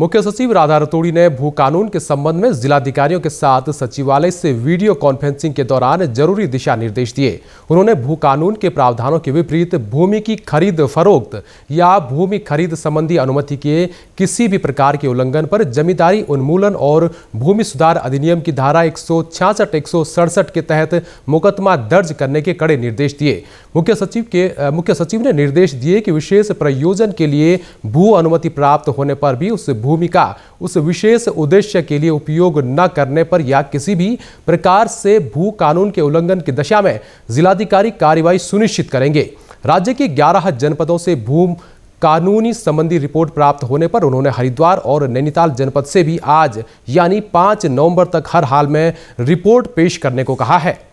मुख्य सचिव राधा रतोड़ी ने भू कानून के संबंध में जिलाधिकारियों के साथ सचिवालय से वीडियो कॉन्फ्रेंसिंग के दौरान जरूरी दिशा निर्देश दिए उन्होंने भू कानून के प्रावधानों के विपरीत भूमि की खरीद फरोख्त या भूमि खरीद संबंधी अनुमति के किसी भी प्रकार के उल्लंघन पर जमींदारी उन्मूलन और भूमि सुधार अधिनियम की धारा एक सौ के तहत मुकदमा दर्ज करने के कड़े निर्देश दिए मुख्य सचिव के मुख्य सचिव ने निर्देश दिए कि विशेष प्रयोजन के लिए भू अनुमति प्राप्त होने पर भी उस भूमि का उस विशेष उद्देश्य के लिए उपयोग न करने पर या किसी भी प्रकार से भू कानून के उल्लंघन की दशा में जिलाधिकारी कार्रवाई सुनिश्चित करेंगे राज्य के ग्यारह जनपदों से भू कानूनी संबंधी रिपोर्ट प्राप्त होने पर उन्होंने हरिद्वार और नैनीताल जनपद से भी आज यानी 5 नवंबर तक हर हाल में रिपोर्ट पेश करने को कहा है